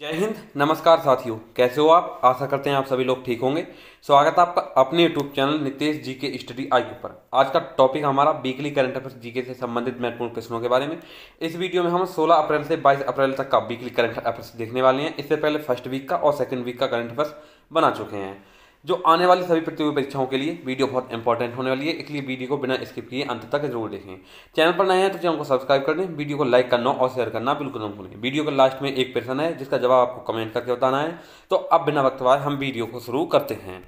जय हिंद नमस्कार साथियों कैसे हो आप आशा करते हैं आप सभी लोग ठीक होंगे स्वागत है आपका अपने यूट्यूब चैनल नितेश जी के स्टडी आई पर आज का टॉपिक हमारा वीकली करंट अफेयर्स जीके से संबंधित महत्वपूर्ण प्रश्नों के बारे में इस वीडियो में हम 16 अप्रैल से 22 अप्रैल तक का वीकली करंट अफेयर्स देखने वाले हैं इससे पहले फर्स्ट वीक का और सेकेंड वीक का करंट अफेयर्स बना चुके हैं जो आने वाली सभी प्रतियोगी परीक्षाओं के लिए वीडियो बहुत इंपॉर्टेंट होने वाली है इसलिए वीडियो को बिना स्किप किए अंत तक जरूर देखें चैनल पर नए हैं तो चैनल को सब्सक्राइब कर दें वीडियो को लाइक करना और शेयर करना बिल्कुल ना भूलें वीडियो के लास्ट में एक प्रश्न है जिसका जवाब आपको कमेंट करके बताना है तो अब बिना वक्त हम वीडियो को शुरू करते हैं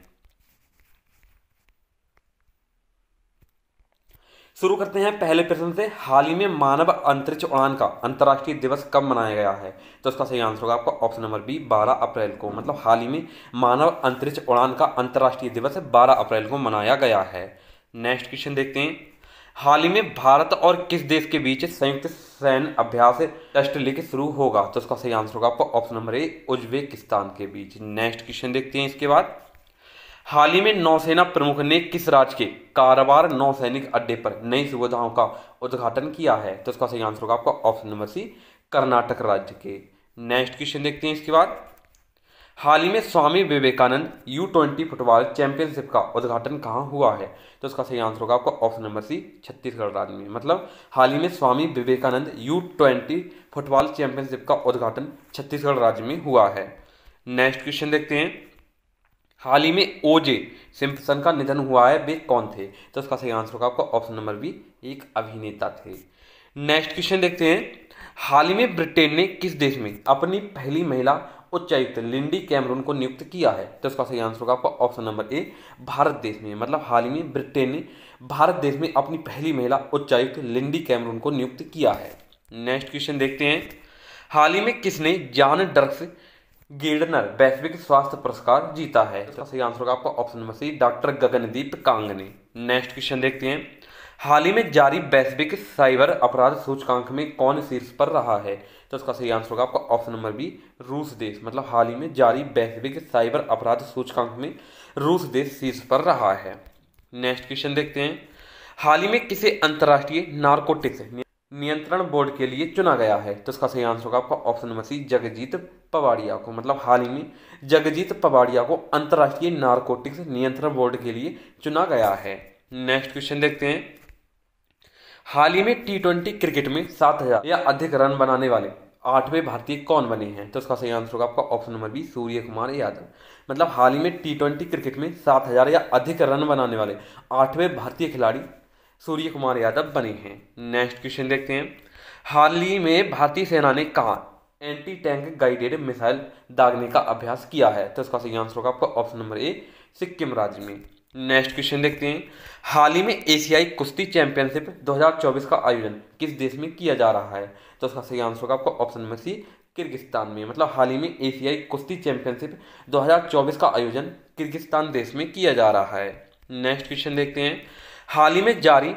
शुरू करते हैं पहले प्रश्न से हाल ही में मानव अंतरिक्ष उड़ान का अंतर्राष्ट्रीय दिवस कब मनाया गया है तो इसका सही आंसर होगा आपका ऑप्शन नंबर बी 12 अप्रैल को मतलब हाल ही में मानव अंतरिक्ष उड़ान का अंतर्राष्ट्रीय दिवस 12 अप्रैल को मनाया गया है नेक्स्ट क्वेश्चन देखते हैं हाल ही में भारत और किस देश के बीच संयुक्त सैन्य अभ्यास टेस्ट लेके शुरू होगा तो उसका सही आंसर होगा आपका ऑप्शन नंबर ए उज्बेकिस्तान के बीच नेक्स्ट क्वेश्चन देखते हैं इसके बाद हाल ही में नौसेना प्रमुख ने किस राज्य के कारोबार नौसैनिक अड्डे पर नई सुविधाओं का उद्घाटन किया है तो इसका सही आंसर होगा आपका ऑप्शन नंबर सी कर्नाटक राज्य के नेक्स्ट क्वेश्चन देखते हैं इसके बाद हाल ही में Swami Vivekananda U twenty football championship का उद्घाटन कहाँ हुआ है तो इसका सही आंसर होगा आपका ऑप्शन नंबर सी छत्तीसगढ़ राज्य में मतलब हाल ही में Swami Vivekananda U twenty football championship का उद्घाटन छत्तीसगढ़ राज्य में हुआ है नेक्स्ट क्वेश्चन देखते हैं हाल ही में ओजे सिम्पसन का निधन हुआ है वे कौन थे तो उसका सही आंसर होगा आपका ऑप्शन नंबर बी एक अभिनेता थे नेक्स्ट क्वेश्चन देखते हैं हाल ही में ब्रिटेन ने किस देश में अपनी पहली महिला उच्चायुक्त लिंडी कैमरून को नियुक्त किया है तो इसका सही आंसर होगा आपका ऑप्शन नंबर ए भारत देश में मतलब हाल ही में ब्रिटेन ने भारत देश में अपनी पहली महिला उच्चायुक्त लिंडी कैमरून को नियुक्त किया है नेक्स्ट क्वेश्चन देखते हैं हाल ही में किसने जान ड्रग्स गेडनर वैश्विक स्वास्थ्य पुरस्कार जीता है तो सही आंसर होगा आपका option number C doctor Gagandeep ने नेक्स्ट क्वेश्चन देखते हैं हाल ही में जारी वैश्विक साइबर अपराध सूचकांक में कौन शीर्ष पर रहा है तो इसका सही आंसर होगा आपका ऑप्शन नंबर बी रूस देश मतलब हाल ही में जारी वैश्विक साइबर अपराध सूचकांक में रूस देश शीर्ष पर रहा है नेक्स्ट क्वेश्चन देखते हैं हाल ही में किसे अंतर्राष्ट्रीय नार्कोटिक्स नियंत्रण बोर्ड के लिए चुना गया है तो इसका सही आंसर होगा आपका option number C Jagjit Pawadia को मतलब हाल ही में जगजीत पवाड़िया को अंतर्राष्ट्रीय नारकोटिक्स नियंत्रण बोर्ड के लिए चुना गया है नेक्स्ट क्वेश्चन देखते हैं हाल ही में टी ट्वेंटी क्रिकेट में सात हजार या अधिक रन बनाने वाले आठवें भारतीय कौन बने हैं तो इसका सही आंसर होगा आपका option number B Surya Kumar Yadav मतलब हाल ही में टी ट्वेंटी क्रिकेट में सात हजार या अधिक रन बनाने वाले आठवें भारतीय खिलाड़ी सूर्य कुमार यादव बने हैं नेक्स्ट क्वेश्चन देखते हैं हाल ही में भारतीय सेना ने कहा एंटी टैंक गाइडेड मिसाइल दागने का अभ्यास किया है तो इसका सही आंसर होगा आपका ऑप्शन नंबर ए सिक्किम राज्य में नेक्स्ट क्वेश्चन देखते हैं हाल ही में एशियाई कुश्ती चैंपियनशिप 2024 का आयोजन किस देश में किया जा रहा है तो इसका सही आंसर होगा आपका ऑप्शन नंबर सी किर्गिस्तान में मतलब हाल ही में एशियाई कुश्ती चैंपियनशिप 2024 का आयोजन किर्गिस्तान देश में किया जा रहा है नेक्स्ट क्वेश्चन देखते हैं हाल ही में जारी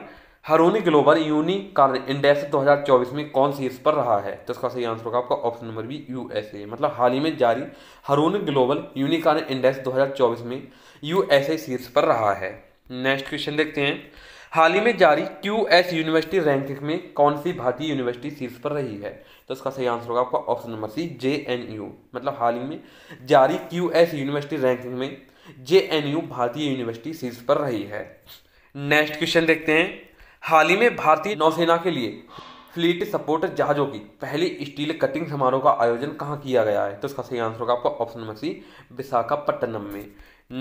Hurun global unicorn index 2024 में कौन सी इस पर रहा है तो इसका सही आंसर होगा आपका ऑप्शन नंबर बी यूएसए मतलब हाल ही में जारी Hurun global unicorn index 2024 में यूएसए शीर्ष पर रहा है नेक्स्ट क्वेश्चन देखते हैं हाल ही में जारी क्यू एस यूनिवर्सिटी रैंकिंग में कौन सी भारतीय यूनिवर्सिटी शीर्ष पर रही है तो इसका सही आंसर होगा आपका option number C J N U मतलब हाल ही में जारी क्यू एस यूनिवर्सिटी रैंकिंग में जे एन यू भारतीय यूनिवर्सिटी शीर्ष पर रही है नेक्स्ट क्वेश्चन देखते हैं हाल ही में भारतीय नौसेना के लिए फ्लीट सपोर्ट जहाजों की पहली स्टील कटिंग समारोह का आयोजन कहाँ किया गया है तो इसका सही आंसर होगा आपका ऑप्शन नंबर सी विशाखापट्टनम में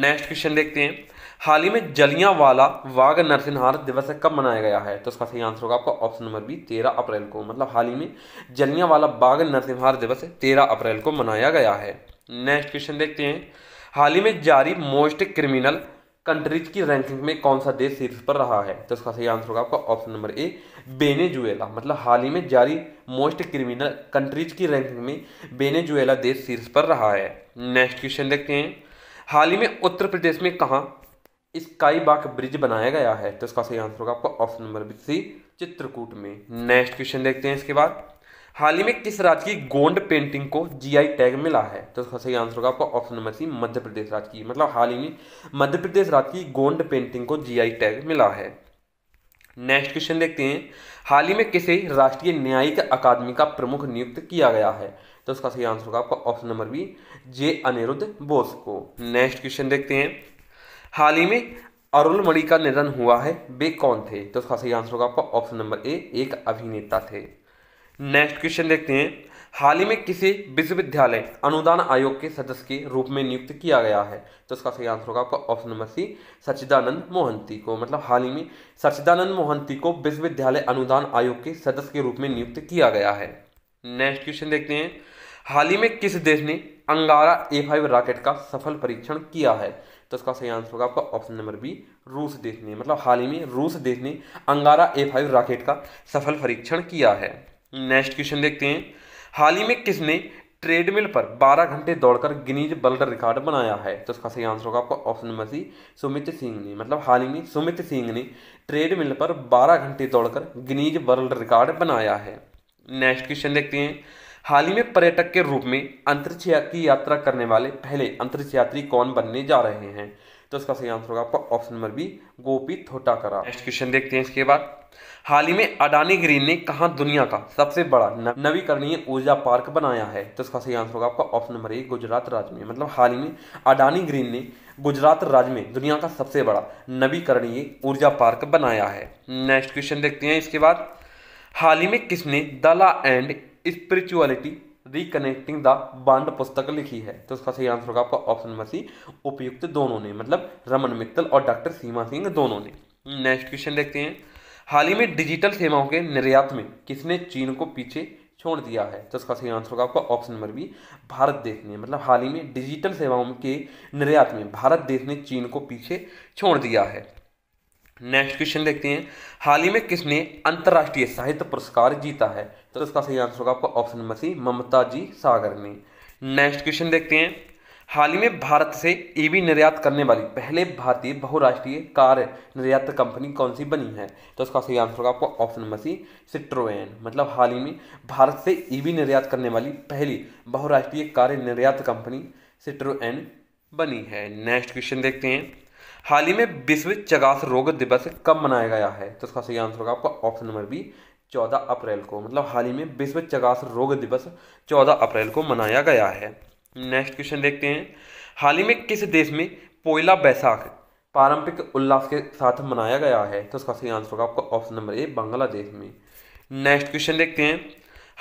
नेक्स्ट क्वेश्चन देखते हैं हाल ही में जलिया वाला वाग नरसिंहार दिवस कब मनाया गया है तो इसका सही आंसर होगा आपका ऑप्शन नंबर बी तेरह अप्रैल को मतलब हाल ही में जलिया वाला बाघ नरसिंहार दिवस तेरह अप्रैल को मनाया गया है नेक्स्ट क्वेश्चन देखते हैं हाल ही में जारी मोस्ट क्रिमिनल कंट्रीज की रैंकिंग में कौन सा देश शीर्ष पर रहा है तो इसका सही आंसर होगा आपका ऑप्शन नंबर ए बेनेजुएला मतलब हाल ही में जारी मोस्ट क्रिमिनल कंट्रीज की रैंकिंग में बेनेजुएला देश शीर्ष पर रहा है नेक्स्ट क्वेश्चन देखते हैं हाल ही में उत्तर प्रदेश में कहाँ स्काई बाग ब्रिज बनाया गया है तो इसका सही आंसर होगा आपका ऑप्शन नंबर सी चित्रकूट में नेक्स्ट क्वेश्चन देखते हैं इसके बाद हाल ही में किस राज्य की गोंड पेंटिंग को जीआई टैग मिला है तो इसका सही आंसर होगा आपका ऑप्शन नंबर सी मध्य प्रदेश राज्य की मतलब हाल ही में मध्य प्रदेश राज्य की गोंड पेंटिंग को जीआई टैग मिला है नेक्स्ट क्वेश्चन देखते हैं हाल ही में किसे राष्ट्रीय न्यायिक अकादमी का प्रमुख नियुक्त किया गया है तो इसका सही आंसर होगा आपका option number B J Aniruddha Bose को नेक्स्ट क्वेश्चन देखते हैं हाल ही में अरुण मणि का निधन हुआ है वे कौन थे तो इसका सही आंसर होगा आपका ऑप्शन नंबर ए एक अभिनेता थे नेक्स्ट क्वेश्चन देखते हैं हाल ही में किसी विश्वविद्यालय अनुदान आयोग के सदस्य के रूप में नियुक्त किया गया है तो इसका सही आंसर होगा आपका option number C Sachidanand Mohanty को मतलब हाल ही में सचिदानंद मोहंती को विश्वविद्यालय अनुदान आयोग के सदस्य के रूप में नियुक्त किया गया है नेक्स्ट क्वेश्चन देखते हैं हाल ही में किस देश ने अंगारा ए फाइव रॉकेट का सफल परीक्षण किया है तो इसका सही आंसर होगा आपका ऑप्शन नंबर बी रूस देश ने मतलब हाल ही में रूस देश ने अंगारा ए फाइव रॉकेट का सफल परीक्षण किया है नेक्स्ट क्वेश्चन देखते हैं हाल ही में किसने ट्रेडमिल पर 12 घंटे दौड़कर गिनीज वर्ल्ड रिकॉर्ड बनाया है तो इसका सही आंसर होगा आपका option number C Sumit Singh ने मतलब हाल ही में सुमित सिंह ने ट्रेडमिल पर 12 घंटे दौड़कर गिनीज वर्ल्ड रिकॉर्ड बनाया है नेक्स्ट क्वेश्चन देखते हैं हाल ही में पर्यटक के रूप में अंतरिक्ष की यात्रा करने वाले पहले अंतरिक्ष यात्री कौन बनने जा रहे हैं तो इसका सही आंसर होगा आपका option number B Gopi Thotakura next question देखते हैं इसके बाद हाल ही में अडानी ग्रीन ने कहा दुनिया का सबसे बड़ा नवीकरणीय ऊर्जा पार्क बनाया है तो इसका सही आंसर होगा आपका ऑप्शन नंबर ए गुजरात राज्य में मतलब हाल ही में अडानी ग्रीन ने गुजरात राज्य में दुनिया का सबसे बड़ा नवीकरणीय ऊर्जा पार्क बनाया है नेक्स्ट क्वेश्चन देखते हैं इसके बाद हाल ही में किसने दला and spirituality reconnecting the bond पुस्तक लिखी है तो उसका सही आंसर होगा आपका ऑप्शन नंबर सी उपयुक्त दोनों ने मतलब रमन मित्तल और डॉक्टर सीमा सिंह दोनों ने नेक्स्ट क्वेश्चन देखते हैं हाल ही में डिजिटल सेवाओं के निर्यात में किसने चीन को पीछे छोड़ दिया है तो इसका सही आंसर होगा आपका ऑप्शन नंबर बी भारत देश ने मतलब हाल ही में डिजिटल सेवाओं के निर्यात में भारत देश ने चीन को पीछे छोड़ दिया है नेक्स्ट क्वेश्चन देखते हैं हाल ही में किसने अंतर्राष्ट्रीय साहित्य पुरस्कार जीता है तो इसका सही आंसर होगा आपका ऑप्शन नंबर सी ममता जी सागर ने नेक्स्ट क्वेश्चन देखते हैं हाल ही में भारत से ईवी निर्यात करने वाली पहले भारतीय बहुराष्ट्रीय कार निर्यात कंपनी कौन सी बनी है तो इसका सही आंसर होगा आपको ऑप्शन नंबर सी सिट्रोएन मतलब हाल ही में भारत से ईवी निर्यात करने वाली पहली बहुराष्ट्रीय कार निर्यात कंपनी सिट्रोएन बनी है नेक्स्ट क्वेश्चन देखते हैं हाल ही में विश्व चगास रोग दिवस कब मनाया गया है तो इसका सही आंसर होगा आपका ऑप्शन नंबर बी चौदह अप्रैल को मतलब हाल ही में विश्व चगास रोग दिवस चौदह अप्रैल को मनाया गया है नेक्स्ट क्वेश्चन देखते हैं हाल ही में किस देश में पोइला बैसाख पारंपरिक उल्लास के साथ मनाया गया है तो इसका सही आंसर होगा आपका ऑप्शन नंबर ए बांग्लादेश में नेक्स्ट क्वेश्चन देखते हैं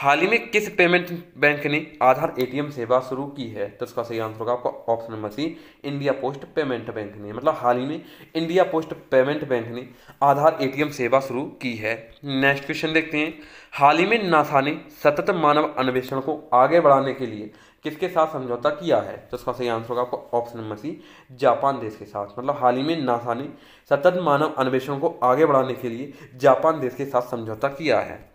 हाल ही में किस पेमेंट बैंक ने आधार एटीएम सेवा शुरू की है तो इसका सही आंसर होगा आपका option number C India post payment bank ने मतलब हाल ही में इंडिया पोस्ट पेमेंट बैंक ने आधार एटीएम सेवा शुरू की है नेक्स्ट क्वेश्चन देखते हैं हाल ही में नासा ने सतत मानव अन्वेषण को आगे बढ़ाने के लिए किसके साथ समझौता किया है तो इसका सही आंसर होगा आपको ऑप्शन नंबर सी जापान देश के साथ मतलब हाल ही में नासा ने सतत मानव अन्वेषण को आगे बढ़ाने के लिए जापान देश के साथ समझौता किया है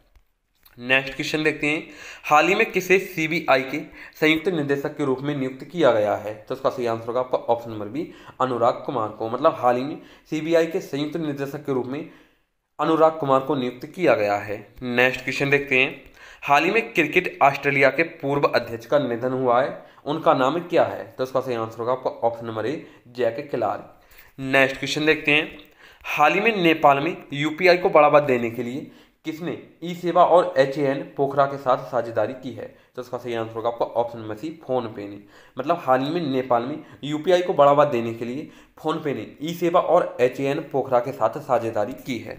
नेक्स्ट क्वेश्चन देखते हैं हाल ही में किसे सीबीआई के संयुक्त निदेशक के रूप में नियुक्त किया गया है तो उसका सही आंसर होगा आपका option number B Anurag Kumar को मतलब हाल ही में सीबीआई के संयुक्त निदेशक के रूप में अनुराग कुमार को नियुक्त किया गया है नेक्स्ट क्वेश्चन देखते हैं हाल ही में क्रिकेट ऑस्ट्रेलिया के पूर्व अध्यक्ष का निधन हुआ है उनका नाम क्या है तो उसका सही आंसर होगा आपका option number A Jack Killar next question देखते हैं हाल ही में नेपाल में यूपीआई को बढ़ावा देने के लिए किसने ई सेवा और एच एन पोखरा के साथ साझेदारी की है तो इसका सही आंसर होगा आपका ऑप्शन नंबर सी फोनपे ने मतलब हाल ही में नेपाल में यूपीआई को बढ़ावा देने के लिए फोनपे ने ई सेवा और एच एन पोखरा के साथ साझेदारी की है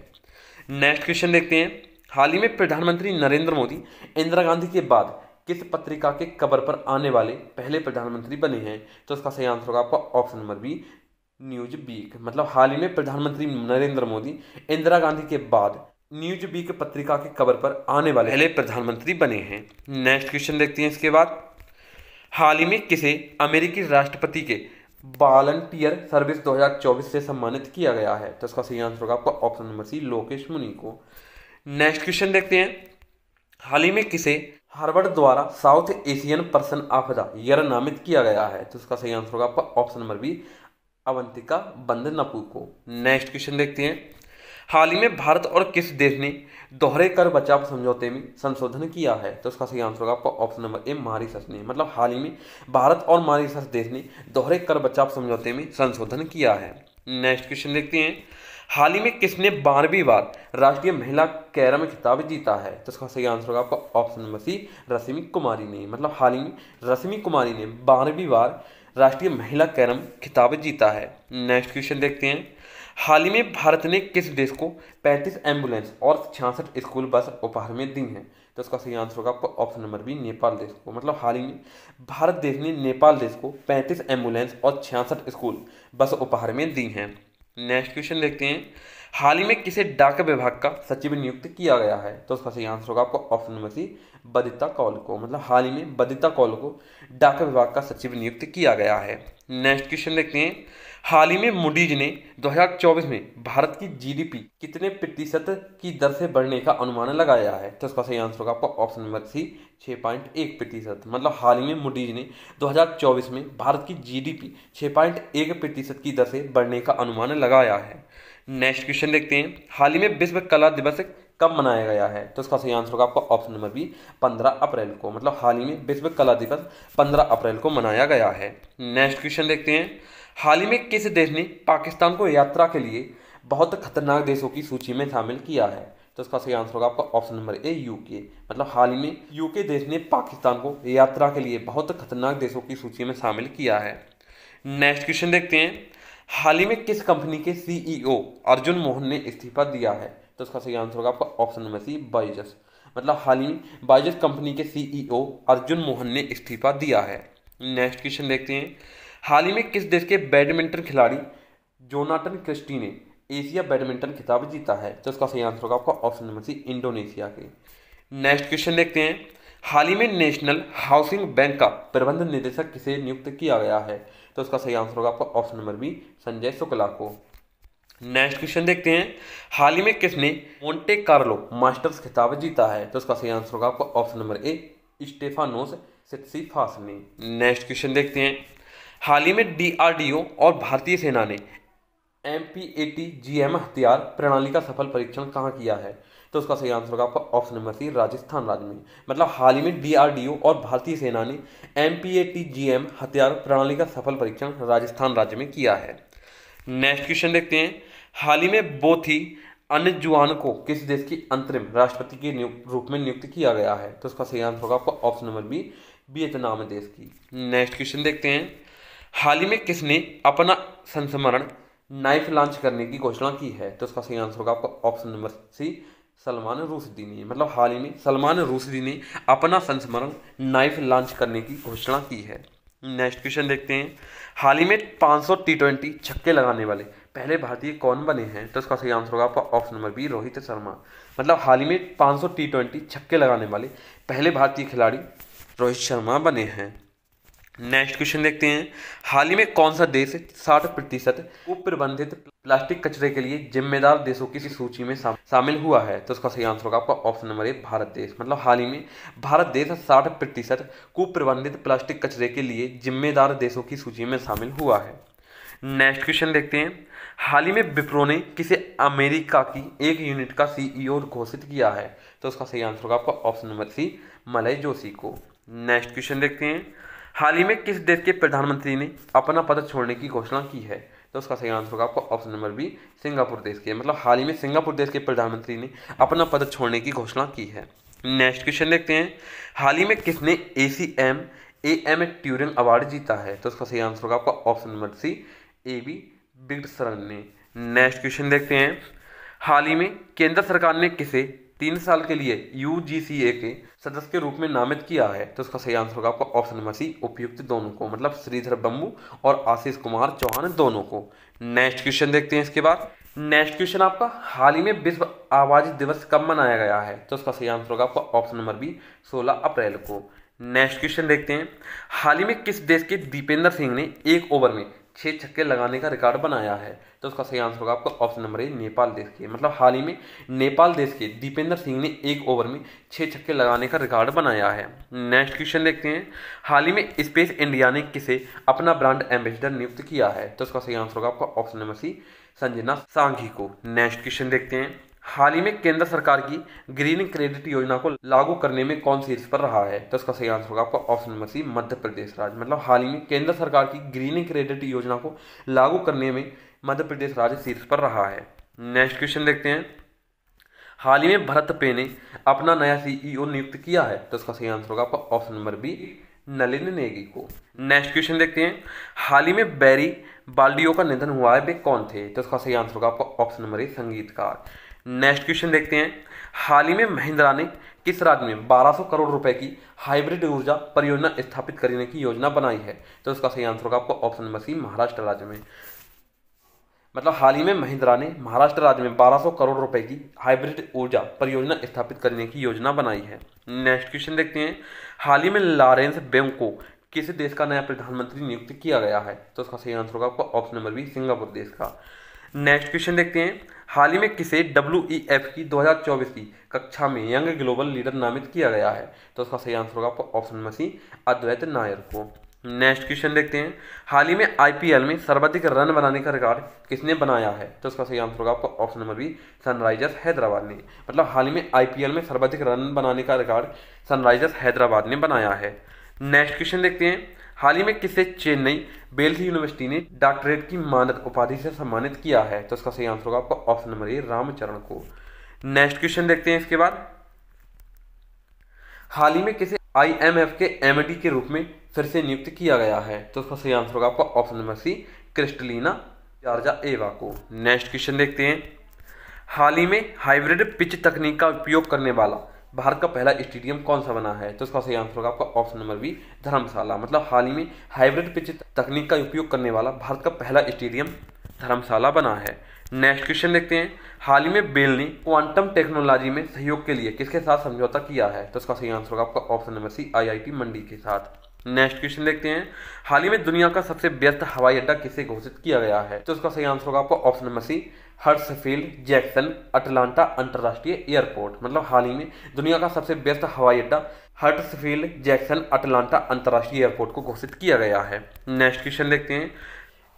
नेक्स्ट क्वेश्चन देखते हैं हाल ही में प्रधानमंत्री नरेंद्र मोदी इंदिरा गांधी के बाद किस पत्रिका के कबर पर आने वाले पहले प्रधानमंत्री बने हैं तो इसका सही आंसर होगा आपका option number B Newsweek मतलब हाल ही में प्रधानमंत्री नरेंद्र मोदी इंदिरा गांधी के बाद न्यूज वीक पत्रिका के कवर पर आने वाले पहले प्रधानमंत्री बने हैं नेक्स्ट क्वेश्चन देखते हैं इसके बाद हाल ही में किसे अमेरिकी राष्ट्रपति के वॉलंटियर सर्विस 2024 से सम्मानित किया गया है तो इसका सही आंसर होगा आपका ऑप्शन नंबर सी लोकेश मुनि को नेक्स्ट क्वेश्चन देखते हैं हाल ही में किसे हार्वर्ड द्वारा South Asian person of the year नामित किया गया है तो इसका सही आंसर होगा आपका option number B Avantika Bandanpu को नेक्स्ट क्वेश्चन देखते हैं हाल ही में भारत और किस देश ने दोहरे कर बचाव समझौते में संशोधन किया है तो उसका सही आंसर होगा आपका ऑप्शन नंबर ए मारिसस ने मतलब हाल ही में भारत और मारिसस देश ने दोहरे कर बचाव समझौते में संशोधन किया है नेक्स्ट क्वेश्चन देखते हैं हाल ही में किसने बारहवीं बार राष्ट्रीय महिला कैरम खिताब जीता है तो इसका सही आंसर होगा आपका ऑप्शन नंबर सी रश्मि कुमारी ने मतलब हाल ही में रश्मि कुमारी ने बारहवीं बार राष्ट्रीय महिला कैरम खिताब जीता है नेक्स्ट क्वेश्चन देखते हैं हाल ही में भारत ने किस देश को 35 एम्बुलेंस और छियासठ स्कूल बस उपहार में दी हैं तो इसका सही आंसर होगा आपको ऑप्शन नंबर बी नेपाल देश को मतलब हाल ही में भारत देश ने नेपाल देश को 35 एम्बुलेंस और छियासठ स्कूल बस उपहार में दी हैं नेक्स्ट क्वेश्चन देखते हैं हाल ही में किसे डाक विभाग का सचिव नियुक्त किया गया है तो उसका सही आंसर होगा आपको option number C Badita Kaul को मतलब हाल ही में बदिता कौल को डाक विभाग का सचिव नियुक्त किया गया है नेक्स्ट क्वेश्चन देखते हैं हाल ही में मुडीज ने 2024 में भारत की जीडीपी कितने प्रतिशत की दर से बढ़ने का अनुमान लगाया है तो इसका सही आंसर होगा आपका ऑप्शन नंबर सी छः पॉइंट एक प्रतिशत मतलब हाल ही में मुडीज ने 2024 में भारत की जीडीपी 6.1 प्रतिशत की दर से बढ़ने का अनुमान लगाया है नेक्स्ट क्वेश्चन देखते हैं हाल ही में विश्व कला दिवस कब मनाया गया है तो इसका सही आंसर होगा आपका ऑप्शन नंबर बी 15 अप्रैल को मतलब हाल ही में विश्व कला दिवस 15 अप्रैल को मनाया गया है नेक्स्ट क्वेश्चन देखते हैं हाल ही में किस देश ने पाकिस्तान को यात्रा के लिए बहुत खतरनाक देशों की सूची में शामिल किया है तो इसका सही आंसर होगा आपका ऑप्शन नंबर ए यूके मतलब हाल ही में यूके देश ने पाकिस्तान को यात्रा के लिए बहुत खतरनाक देशों की सूची में शामिल किया है नेक्स्ट क्वेश्चन देखते हैं हाल ही में किस कंपनी के सीईओ e अर्जुन मोहन ने इस्तीफा दिया है तो इसका सही आंसर होगा आपका ऑप्शन नंबर सी बाइजस मतलब हाल ही में बाइजस कंपनी के सीईओ e अर्जुन मोहन ने इस्तीफा दिया है नेक्स्ट क्वेश्चन देखते हैं हाल ही में किस देश के बैडमिंटन खिलाड़ी जोनाटन क्रिस्टी ने एशिया बैडमिंटन खिताब जीता है तो इसका सही आंसर होगा आपका ऑप्शन नंबर सी इंडोनेशिया के नेक्स्ट क्वेश्चन देखते हैं हाल ही में नेशनल हाउसिंग बैंक का प्रबंध निदेशक किसे नियुक्त किया गया है तो इसका सही आंसर होगा आपका option number B Sanjay Shukla को नेक्स्ट क्वेश्चन देखते हैं हाल ही में किसने मोन्टे कार्लो मास्टर्स खिताब जीता है तो इसका सही आंसर होगा आपका option number A Stefanos Tsitsipas ने नेक्स्ट क्वेश्चन देखते हैं हाल ही में डीआरडीओ और भारतीय सेना ने M P A T G M हथियार प्रणाली का सफल परीक्षण कहाँ किया है तो उसका सही आंसर होगा आपका ऑप्शन नंबर सी राजस्थान राज्य में मतलब हाल ही में डीआरडीओ और भारतीय सेना ने M P A T G M हथियार प्रणाली का सफल परीक्षण राजस्थान राज्य में किया है नेक्स्ट क्वेश्चन देखते हैं हाल ही में बोथी अन्य जुआन को किस देश की अंतरिम राष्ट्रपति के रूप में नियुक्त किया गया है तो उसका सही आंसर होगा आपका ऑप्शन नंबर बी वियतनाम देश की नेक्स्ट क्वेश्चन देखते हैं हाल ही में किसने अपना संस्मरण नाइफ लॉन्च करने की घोषणा की है तो उसका सही आंसर होगा आपका option number C Salman Rushdie ने मतलब हाल ही में सलमान रूसदी ने अपना संस्मरण नाइफ लॉन्च करने की घोषणा की है नेक्स्ट क्वेश्चन देखते हैं हाल ही में 500 टी ट्वेंटी छक्के लगाने वाले पहले भारतीय कौन बने हैं तो इसका सही आंसर होगा आपका option number B Rohit Sharma मतलब हाल ही में 500 टी ट्वेंटी छक्के लगाने वाले पहले भारतीय खिलाड़ी रोहित शर्मा बने हैं नेक्स्ट क्वेश्चन देखते हैं हाल ही में कौन सा देश साठ प्रतिशत कुप्रबंधित प्लास्टिक कचरे के लिए जिम्मेदार देशों की सूची में शामिल हुआ है तो उसका सही आंसर होगा आपका ऑप्शन नंबर ए भारत देश मतलब हाल ही में भारत देश साठ प्रतिशत कुप्रबंधित प्लास्टिक कचरे के लिए जिम्मेदार देशों की सूची में शामिल हुआ है नेक्स्ट क्वेश्चन देखते हैं हाल ही में विप्रो ने किसे अमेरिका की एक यूनिट का सीईओ e घोषित किया है तो उसका सही आंसर होगा आपका option number C Malay Joshi को नेक्स्ट क्वेश्चन देखते हैं हाल ही में किस देश के प्रधानमंत्री ने अपना पद छोड़ने की घोषणा की है तो उसका सही आंसर होगा आपको ऑप्शन नंबर बी सिंगापुर देश के मतलब हाल ही में सिंगापुर देश के प्रधानमंत्री ने अपना पद छोड़ने की घोषणा की है नेक्स्ट क्वेश्चन देखते हैं हाल ही में किसने A C M A M Turing award जीता है तो उसका सही आंसर होगा आपका option number C Avi बिग सरन ने नेक्स्ट क्वेश्चन देखते हैं हाल ही में केंद्र सरकार ने किसे तीन साल के लिए यू के सदस्य के रूप में नामित किया है तो इसका सही आंसर होगा आपका ऑप्शन नंबर सी उपयुक्त दोनों को मतलब श्रीधर बम्बू और आशीष कुमार चौहान दोनों को नेक्स्ट क्वेश्चन देखते हैं इसके बाद नेक्स्ट क्वेश्चन आपका हाल ही में विश्व आवाज दिवस कब मनाया गया है तो उसका सही आंसर होगा आपका ऑप्शन नंबर बी 16 अप्रैल को नेक्स्ट क्वेश्चन देखते हैं हाल ही में किस देश के दीपेंद्र सिंह ने एक ओवर में छः छक्के लगाने का रिकॉर्ड बनाया है तो उसका सही आंसर होगा आपका ऑप्शन नंबर ए नेपाल देश के मतलब हाल ही में नेपाल देश के दीपेंद्र सिंह ने एक ओवर में छः छक्के लगाने का रिकॉर्ड बनाया है नेक्स्ट क्वेश्चन देखते हैं हाल ही में स्पेस इंडिया ने किसे अपना ब्रांड एम्बेसडर नियुक्त किया है तो उसका सही आंसर होगा आपका option number C Sanjana Sanghi को नेक्स्ट क्वेश्चन देखते हैं हाल ही में केंद्र सरकार की ग्रीन क्रेडिट योजना को लागू करने में कौन शीर्ष पर रहा है तो इसका सही आंसर होगा आपका ऑप्शन नंबर सी मध्य प्रदेश राज्य मतलब हाल ही में केंद्र सरकार की ग्रीन क्रेडिट योजना को लागू करने में मध्य प्रदेश राज्य शीर्ष पर रहा है नेक्स्ट क्वेश्चन देखते हैं हाल ही में भरत पे ने अपना नया सीईओ e नियुक्त किया है तो इसका सही आंसर होगा आपका option number B Nalin Negi को नेक्स्ट क्वेश्चन देखते हैं हाल ही में बैरी बाल्डियो का निधन हुआ है वे कौन थे तो इसका सही आंसर होगा आपका ऑप्शन नंबर ए संगीतकार नेक्स्ट क्वेश्चन देखते हैं हाल ही में महिंद्रा ने किस राज्य में 1200 करोड़ रुपए की हाइब्रिड ऊर्जा परियोजना स्थापित करने की योजना बनाई है तो उसका सही आंसर होगा आपको ऑप्शन नंबर सी महाराष्ट्र राज्य में मतलब हाल ही में महिंद्रा ने महाराष्ट्र राज्य में 1200 करोड़ रुपए की हाइब्रिड ऊर्जा परियोजना स्थापित करने की योजना बनाई है नेक्स्ट क्वेश्चन देखते हैं हाल ही में लॉरेंस बेम को किस देश का नया प्रधानमंत्री नियुक्त किया गया है तो उसका सही आंसर होगा आपको ऑप्शन नंबर बी सिंगापुर देश का नेक्स्ट क्वेश्चन देखते हैं हाल ही में किसे डब्ल्यू ई एफ की 2024 की कक्षा में यंग ग्लोबल लीडर नामित किया गया है तो उसका सही आंसर होगा आपको option number C Advait Nair को नेक्स्ट क्वेश्चन देखते हैं हाल ही में आईपीएल में सर्वाधिक रन बनाने का रिकॉर्ड किसने बनाया है तो उसका सही आंसर होगा आपको option number B Sunrisers Hyderabad ने मतलब हाल ही में आईपीएल में सर्वाधिक रन बनाने का रिकॉर्ड सनराइजर्स हैदराबाद ने बनाया है नेक्स्ट क्वेश्चन देखते हैं हाल ही में किसे चेन्नई बेल्थ यूनिवर्सिटी ने डॉक्टरेट की मानद उपाधि से सम्मानित किया है तो इसका सही आंसर होगा आपका ऑप्शन नंबर ए रामचरण को नेक्स्ट क्वेश्चन देखते हैं इसके बाद हाल ही में किसे आईएमएफ के एमडी के रूप में फिर से नियुक्त किया गया है तो इसका सही आंसर होगा आपका option number C Kristalina Georgieva next question देखते हैं हाल ही में हाइब्रिड पिच तकनीक का उपयोग करने वाला भारत का पहला स्टेडियम कौन सा बना है तो इसका सही आंसर होगा आपका ऑप्शन नंबर बी धर्मशाला मतलब हाल ही में हाइब्रिड पिच तकनीक का उपयोग करने वाला भारत का पहला स्टेडियम धर्मशाला बना है नेक्स्ट क्वेश्चन देखते हैं हाल ही में बेल ने क्वांटम टेक्नोलॉजी में सहयोग के लिए किसके साथ समझौता किया है तो इसका सही आंसर होगा आपका ऑप्शन नंबर सी आई मंडी के साथ नेक्स्ट क्वेश्चन देखते हैं हाल ही में दुनिया का सबसे व्यस्त हवाई अड्डा किसे घोषित किया गया है तो इसका सही आंसर होगा आपका option number C Hartsfield Jackson Atlanta अंतर्राष्ट्रीय एयरपोर्ट मतलब हाल ही में दुनिया का सबसे बेस्ट हवाई अड्डा हर्टसफील्ड जैक्सन अटलांटा अंतर्राष्ट्रीय एयरपोर्ट को घोषित किया गया है नेक्स्ट क्वेश्चन देखते हैं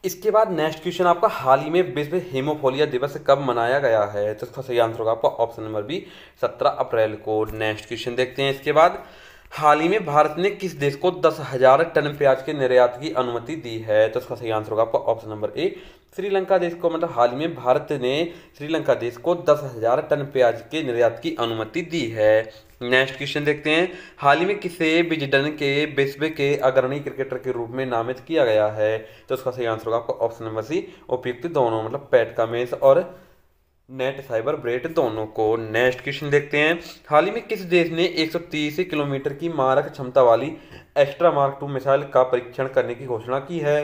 इसके बाद नेक्स्ट क्वेश्चन आपका हाल ही में विश्व हेमोफोलिया दिवस कब मनाया गया है तो इसका सही आंसर होगा आपका ऑप्शन नंबर बी सत्रह अप्रैल को नेक्स्ट क्वेश्चन देखते हैं इसके बाद हाल ही में भारत ने किस देश को दस हजार टन प्याज के निर्यात की अनुमति दी है तो इसका सही आंसर होगा आपका ऑप्शन नंबर ए श्रीलंका देश को मतलब हाल ही में भारत ने श्रीलंका देश को दस हजार टन प्याज के निर्यात की अनुमति दी है नेक्स्ट क्वेश्चन देखते हैं हाल ही में किसे बिजडन के विश्व के अग्रणी क्रिकेटर के रूप में नामित किया गया है तो उसका सही आंसर होगा आपको ऑप्शन नंबर सी उपयुक्त दोनों मतलब पैट कामेस और नेट साइबर ब्रेट दोनों को नेक्स्ट क्वेश्चन देखते हैं हाल ही में किस देश ने 130 किलोमीटर की मारक क्षमता वाली एक्स्ट्रा मार्क टू मिसाइल का परीक्षण करने की घोषणा की है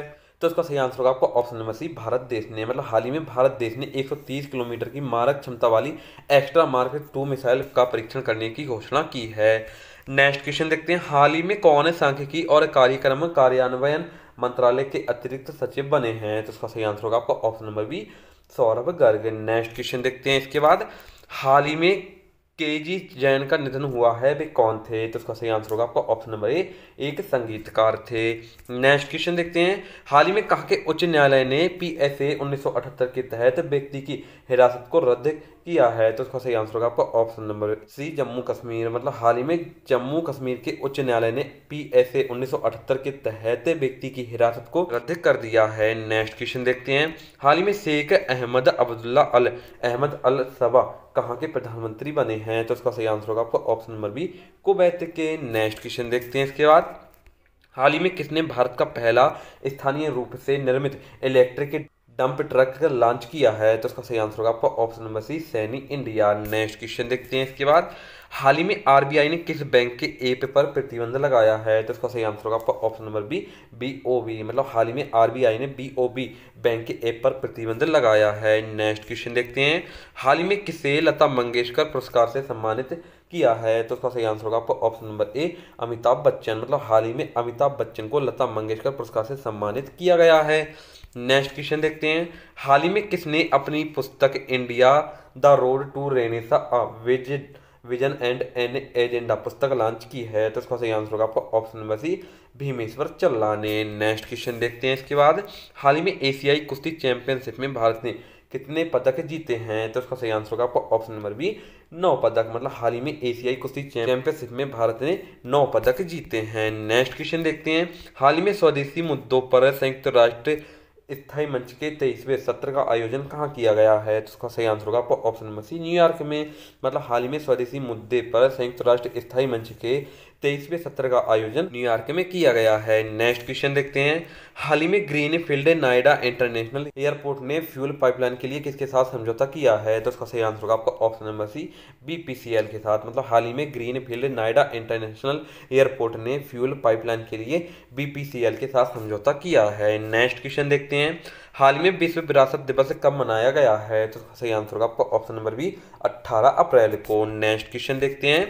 तो इसका सही आंसर होगा आपको ऑप्शन नंबर सी भारत देश ने मतलब हाल ही में भारत देश ने 130 किलोमीटर की मारक क्षमता वाली एक्स्ट्रा मार्क टू मिसाइल का परीक्षण करने की घोषणा की है नेक्स्ट क्वेश्चन देखते हैं हाल ही में कौन है सांख्यिकी और कार्यक्रम कार्यान्वयन मंत्रालय के अतिरिक्त सचिव बने हैं तो उसका सही आंसर होगा आपका option number B Saurabh Garg next question देखते हैं इसके बाद हाल ही में के जी जैन का निधन हुआ है वे कौन थे तो उसका सही आंसर होगा आपका ऑप्शन नंबर ए एक संगीतकार थे नेक्स्ट क्वेश्चन देखते हैं हाल ही में कहा के उच्च न्यायालय ने पी एस ए उन्नीस के तहत व्यक्ति की हिरासत को रद्द किया है तो उसका सही आंसर होगा आपका option number C Jammu Kashmir मतलब हाल ही में जम्मू कश्मीर के उच्च न्यायालय ने पी एस ए के तहत व्यक्ति की हिरासत को रद्द कर दिया है नेक्स्ट क्वेश्चन देखते हैं हाल ही में शेख अहमद अब्दुल्ला अल अहमद अल सबा कहाँ के प्रधानमंत्री बने हैं तो उसका सही आंसर होगा आपका ऑप्शन नंबर बी कुबैत के नेक्स्ट क्वेश्चन देखते हैं इसके बाद हाल ही में किसने भारत का पहला स्थानीय रूप से निर्मित इलेक्ट्रिक डंप ट्रक लॉन्च किया है तो उसका सही आंसर होगा आपका option number C Saini India next question देखते हैं इसके बाद हाल ही में आरबीआई ने किस बैंक के ऐप पर प्रतिबंध लगाया है तो इसका सही आंसर होगा आपका option number B B O B मतलब हाल ही में आरबीआई ने बी ओ बी बैंक के ऐप पर प्रतिबंध लगाया है नेक्स्ट क्वेश्चन देखते हैं हाल ही में किसे लता मंगेशकर पुरस्कार से सम्मानित किया है तो उसका सही आंसर होगा आपका option number A Amitabh Bachchan मतलब हाल ही में अमिताभ बच्चन को लता मंगेशकर पुरस्कार से सम्मानित किया गया है नेक्स्ट क्वेश्चन देखते हैं हाल ही में किसने अपनी पुस्तक India the road to renaissance vision and an agenda पुस्तक लॉन्च की है तो इसका सही आंसर होगा आपका ऑप्शन नंबर सी भीमेश्वर चल्ला ने नेक्स्ट क्वेश्चन देखते हैं इसके बाद हाल ही में एशियाई कुश्ती चैंपियनशिप में भारत ने कितने पदक जीते हैं तो इसका सही आंसर होगा आपका ऑप्शन नंबर बी नौ पदक मतलब हाल ही में एशियाई कुश्ती चैंपियनशिप में भारत ने नौ पदक जीते हैं नेक्स्ट क्वेश्चन देखते हैं हाल ही में स्वदेशी मुद्दों पर संयुक्त राष्ट्र स्थाई मंच के तेईसवें सत्र का आयोजन कहाँ किया गया है तो सही आंसर होगा ऑप्शन नंबर सी न्यूयॉर्क में मतलब हाल ही में स्वदेशी मुद्दे पर संयुक्त राष्ट्र स्थाई मंच के तेईसवें सत्र का आयोजन न्यूयॉर्क में किया गया है नेक्स्ट क्वेश्चन देखते हैं हाल ही में green field Noida international airport ने फ्यूल पाइपलाइन के लिए किसके साथ समझौता किया है तो उसका सही आंसर होगा आपका ऑप्शन नंबर सी बीपीसीएल के साथ मतलब हाल ही में green field Noida international airport ने फ्यूल पाइपलाइन के लिए बीपीसीएल के साथ समझौता किया है नेक्स्ट क्वेश्चन देखते हैं हाल ही में विश्व विरासत दिवस कब मनाया गया है तो सही आंसर होगा आपका ऑप्शन नंबर बी अट्ठारह अप्रैल को नेक्स्ट क्वेश्चन देखते हैं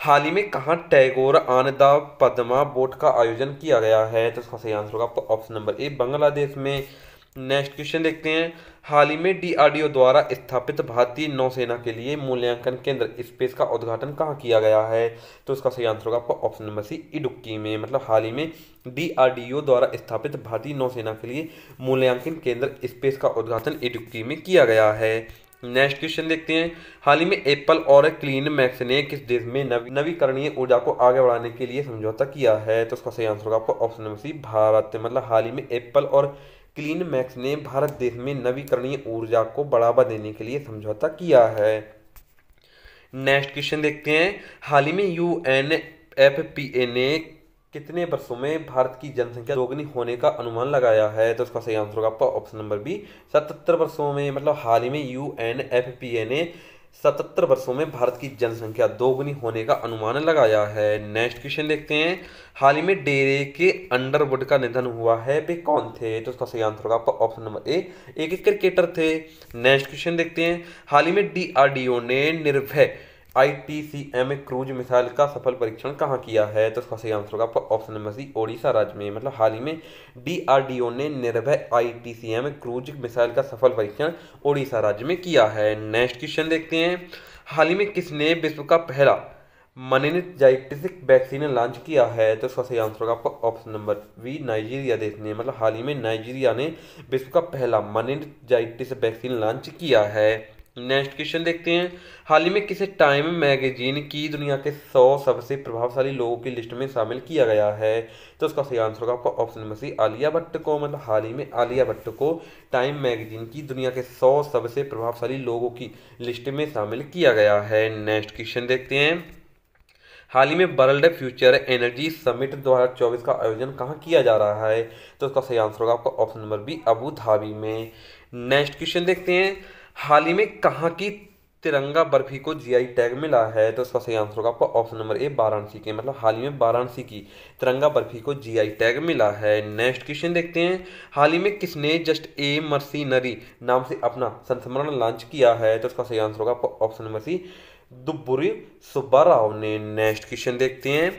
हाल ही में कहाँ टैगोर आनदा पदमा बोट का आयोजन किया गया है तो इसका सही आंसर होगा आपको ऑप्शन नंबर ए बांग्लादेश में नेक्स्ट क्वेश्चन देखते हैं हाल ही में डीआरडीओ द्वारा स्थापित भारतीय नौसेना के लिए मूल्यांकन केंद्र स्पेस का उद्घाटन कहाँ किया गया है तो इसका सही आंसर होगा आपको ऑप्शन नंबर सी इडुक्की में मतलब हाल ही में डीआरडीओ द्वारा स्थापित भारतीय नौसेना के लिए मूल्यांकन केंद्र स्पेस का उद्घाटन इडुक्की में किया गया है नेक्स्ट क्वेश्चन देखते हैं हाल ही में एप्पल और क्लीन मैक्स ने किस देश में नवीकरणीय ऊर्जा को आगे बढ़ाने के लिए समझौता किया है तो उसका सही आंसर होगा आपको ऑप्शन नंबर सी भारत मतलब हाल ही में एप्पल और क्लीन मैक्स ने भारत देश में नवीकरणीय ऊर्जा को बढ़ावा देने के लिए समझौता किया है नेक्स्ट क्वेश्चन देखते हैं हाल ही में U N F P A ने कितने वर्षों में भारत की जनसंख्या दोगुनी होने का अनुमान लगाया है तो उसका सही आंसर होगा आपका ऑप्शन नंबर बी सतहत्तर वर्षों में मतलब हाल ही में U N F P A ने सतहत्तर वर्षों में भारत की जनसंख्या दोगुनी होने का अनुमान लगाया है नेक्स्ट क्वेश्चन देखते हैं हाल ही में डेरे के अंडरवुड का निधन हुआ है वे कौन थे तो उसका सही आंसर होगा आपका ऑप्शन नंबर ए एक क्रिकेटर थे नेक्स्ट क्वेश्चन देखते हैं हाल ही में डीआरडीओ ने Nirbhay I T C M cruise missile का सफल परीक्षण कहाँ किया है तो इसका सही आंसर होगा आपका ऑप्शन नंबर सी ओडिशा राज्य में मतलब हाल ही में डीआरडीओ ने Nirbhay I T C M cruise missile का सफल परीक्षण ओडिशा राज्य में किया है नेक्स्ट क्वेश्चन देखते हैं हाल ही में किसने विश्व का पहला मननित वैक्सीन लॉन्च किया है तो इसका सही आंसर होगा आपका ऑप्शन नंबर वी नाइजीरिया देश ने मतलब हाल ही में नाइजीरिया ने विश्व का पहला मनिनजाइटिस जाइटिस वैक्सीन लॉन्च किया है नेक्स्ट क्वेश्चन देखते हैं हाल ही में किसी टाइम मैगजीन की दुनिया के 100 सबसे प्रभावशाली लोगों की लिस्ट में शामिल किया गया है तो उसका सही आंसर होगा आपका option number C Alia Bhatt को मतलब हाल ही में आलिया भट्ट को टाइम मैगजीन की दुनिया के 100 सबसे प्रभावशाली लोगों की लिस्ट में शामिल किया गया है नेक्स्ट क्वेश्चन देखते हैं हाल ही में वर्ल्ड फ्यूचर एनर्जी समिट 2024 का आयोजन कहाँ किया जा रहा है तो उसका सही आंसर होगा आपका option number B Abu Dhabi में नेक्स्ट क्वेश्चन देखते हैं हाल ही में कहाँ की तिरंगा बर्फी को जीआई टैग मिला है तो इसका सही आंसर होगा आपका ऑप्शन नंबर ए वाराणसी के मतलब हाल ही में वाराणसी की तिरंगा बर्फी को जीआई टैग मिला है नेक्स्ट क्वेश्चन देखते हैं हाल ही में किसने जस्ट ए मर्सीनरी नाम से अपना संस्मरण लॉन्च किया है तो इसका सही आंसर होगा आपका option number C Dubburi Subba Rao ने नेक्स्ट क्वेश्चन देखते हैं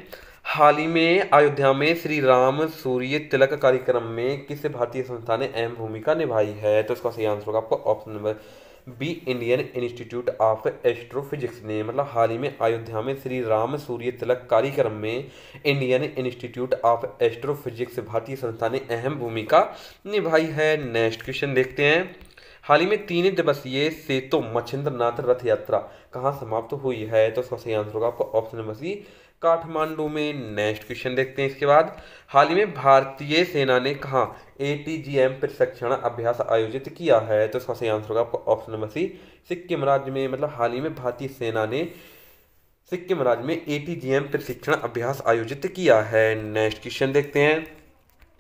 हाल ही में अयोध्या में श्री राम सूर्य तिलक कार्यक्रम में किस भारतीय संस्था ने अहम भूमिका निभाई है तो इसका सही आंसर होगा आपका option number B Indian Institute of Astrophysics ने मतलब हाल ही में अयोध्या में श्री राम सूर्य तिलक कार्यक्रम में इंडियन इंस्टीट्यूट ऑफ एस्ट्रोफिजिक्स भारतीय संस्था ने अहम भूमिका निभाई है नेक्स्ट क्वेश्चन देखते हैं हाल ही में तीन दिवसीय सेतु मच्छिंद्रनाथ रथ यात्रा कहाँ समाप्त हुई है तो उसका सही आंसर होगा आपको ऑप्शन नंबर सी काठमांडू में नेक्स्ट क्वेश्चन देखते हैं इसके बाद हाल ही में भारतीय सेना ने कहा ए टी जी एम प्रशिक्षण अभ्यास आयोजित किया है तो इसका सही आंसर होगा आपको ऑप्शन नंबर सी सिक्किम राज्य में मतलब हाल ही में भारतीय सेना ने सिक्किम राज्य में ए टी जी एम प्रशिक्षण अभ्यास आयोजित किया है नेक्स्ट क्वेश्चन देखते हैं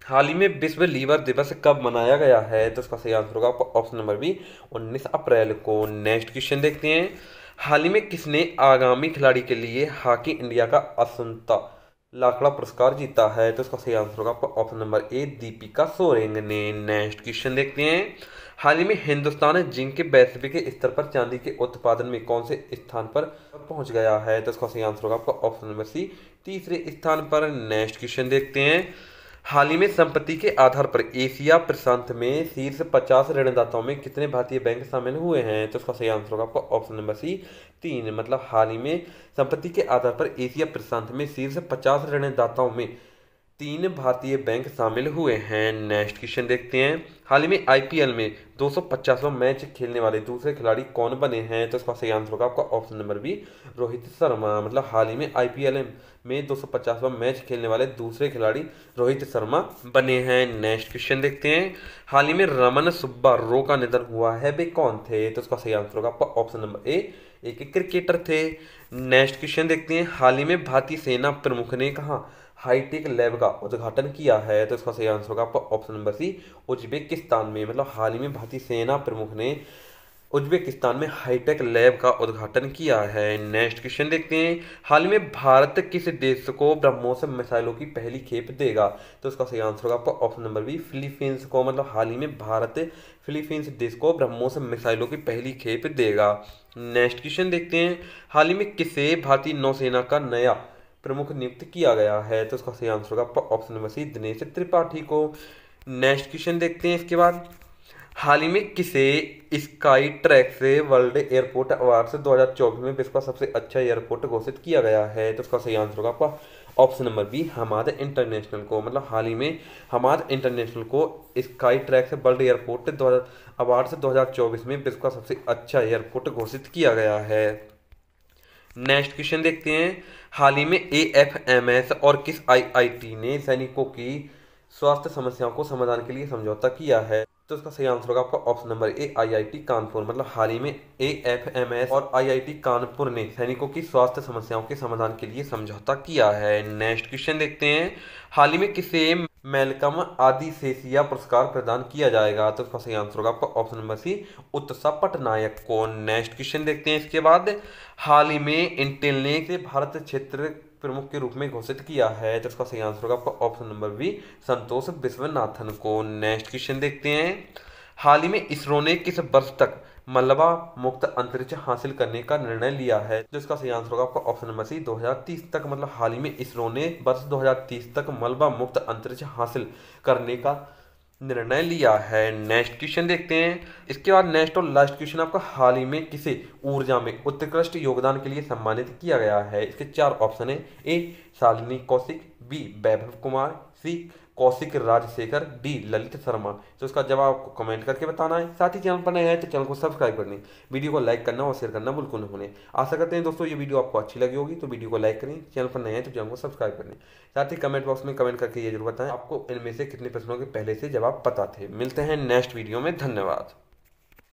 हाल ही में विश्व लीवर दिवस कब मनाया गया है तो इसका सही आंसर होगा आपको ऑप्शन नंबर बी उन्नीस अप्रैल को नेक्स्ट क्वेश्चन देखते हैं हाल ही में किसने आगामी खिलाड़ी के लिए हॉकी इंडिया का असंता लाखड़ा पुरस्कार जीता है तो इसका सही आंसर होगा option number A Deepika Soreng ने नेक्स्ट क्वेश्चन देखते हैं हाल ही में हिंदुस्तान जिंक के वैश्विक स्तर पर चांदी के उत्पादन में कौन से स्थान पर पहुंच गया है तो इसका सही आंसर होगा आपका ऑप्शन नंबर सी तीसरे स्थान पर नेक्स्ट क्वेश्चन देखते हैं हाल ही में संपत्ति के आधार पर एशिया प्रशांत में शीर्ष पचास ऋणदाताओं में कितने भारतीय बैंक शामिल हुए हैं तो उसका सही आंसर होगा आपका ऑप्शन नंबर सी तीन मतलब हाल ही में संपत्ति के आधार पर एशिया प्रशांत में शीर्ष पचास ऋणदाताओं में तीन भारतीय बैंक शामिल हुए हैं नेक्स्ट क्वेश्चन देखते हैं हाल ही में आईपीएल में दो सौ मैच खेलने वाले दूसरे खिलाड़ी कौन बने हैं तो इसका सही आंसर होगा आपका option number B Rohit Sharma मतलब हाल ही में आईपीएल में दो सौ मैच खेलने वाले दूसरे खिलाड़ी रोहित शर्मा बने हैं नेक्स्ट क्वेश्चन देखते हैं हाल ही में रमन सुब्बा रो का निधन हुआ है वे कौन थे तो इसका सही आंसर होगा आपका ऑप्शन नंबर ए एक क्रिकेटर थे नेक्स्ट क्वेश्चन देखते हैं हाल ही में भारतीय सेना प्रमुख ने कहा हाईटेक लैब का उद्घाटन किया है तो इसका सही आंसर होगा आपका ऑप्शन नंबर सी उज्बेकिस्तान में मतलब हाल ही में भारतीय सेना प्रमुख ने उज्बेकिस्तान में हाईटेक लैब का उद्घाटन किया है नेक्स्ट क्वेश्चन देखते हैं हाल ही में भारत किस देश को ब्रह्मोस मिसाइलों की पहली खेप देगा तो इसका सही आंसर होगा आपका ऑप्शन नंबर बी फिलीपींस को मतलब हाल ही में भारत फिलीपींस देश को ब्रह्मोस मिसाइलों की पहली खेप देगा नेक्स्ट क्वेश्चन देखते हैं हाल ही में किसे भारतीय नौसेना का नया प्रमुख नियुक्त किया गया है तो उसका सही आंसर होगा option number C Dinesh Tripathi को नेक्स्ट क्वेश्चन देखते हैं इसके बाद हाल ही में किसे स्काई ट्रैक से वर्ल्ड एयरपोर्ट अवार्ड दो हज़ार चौबीस में विश्व का सबसे अच्छा एयरपोर्ट घोषित किया गया है तो उसका सही आंसर होगा आपका option number B Hamad international को मतलब हाल ही में हमाद इंटरनेशनल को स्काई ट्रैक से वर्ल्ड एयरपोर्ट दो अवार्ड से 2024 में विश्व का सबसे अच्छा एयरपोर्ट घोषित किया गया है नेक्स्ट क्वेश्चन देखते हैं हाल ही में ए एफ एम एस और किस आई आई टी ने सैनिकों की स्वास्थ्य समस्याओं को समाधान के लिए समझौता किया है तो इसका सही आंसर होगा आपका option number A IIT Kanpur मतलब हाल ही में ए एफ एम एस और आईआईटी कानपुर ने सैनिकों की स्वास्थ्य समस्याओं के समाधान के लिए समझौता किया है नेक्स्ट क्वेश्चन देखते हैं हाल ही में किसे मेलकम आदि सेसिया पुरस्कार प्रदान किया जाएगा तो इसका सही आंसर होगा आपका option number C Utsa Patnaik को नेक्स्ट क्वेश्चन देखते हैं इसके बाद हाल ही में इंटेल ने भारत क्षेत्र प्रमुख के रूप में घोषित किया है तो उसका सही आंसर होगा आपका option number B Santosh Viswanathan को नेक्स्ट क्वेश्चन देखते हैं हाल ही में इसरो ने किस वर्ष तक मलबा मुक्त अंतरिक्ष हासिल करने का निर्णय लिया है जिसका तो सही आंसर होगा आपका ऑप्शन नंबर सी 2030 तक मतलब हाल ही में इसरो ने वर्ष 2030 तक मलबा मुक्त अंतरिक्ष हासिल करने का निर्णय लिया है नेक्स्ट क्वेश्चन देखते हैं इसके बाद नेक्स्ट और लास्ट क्वेश्चन आपका हाल ही में किसे ऊर्जा में उत्कृष्ट योगदान के लिए सम्मानित किया गया है इसके चार ऑप्शन है A Shalini Kaushik B Vaibhav Kumar C Kaushik Rajshekhar D Lalit Sharma तो इसका जवाब आपको कमेंट करके बताना है साथ ही चैनल पर नए हैं तो चैनल को सब्सक्राइब करने वीडियो को लाइक करना और शेयर करना बिल्कुल नहीं होने आशा करते हैं दोस्तों ये वीडियो आपको अच्छी लगी होगी तो वीडियो को लाइक करें चैनल पर नए हैं तो चैनल को सब्सक्राइब करें साथ ही कमेंट बॉक्स में कमेंट करके ये जरूर बताएं आपको इनमें से कितने प्रश्नों के पहले से जवाब पता थे मिलते हैं नेक्स्ट वीडियो में धन्यवाद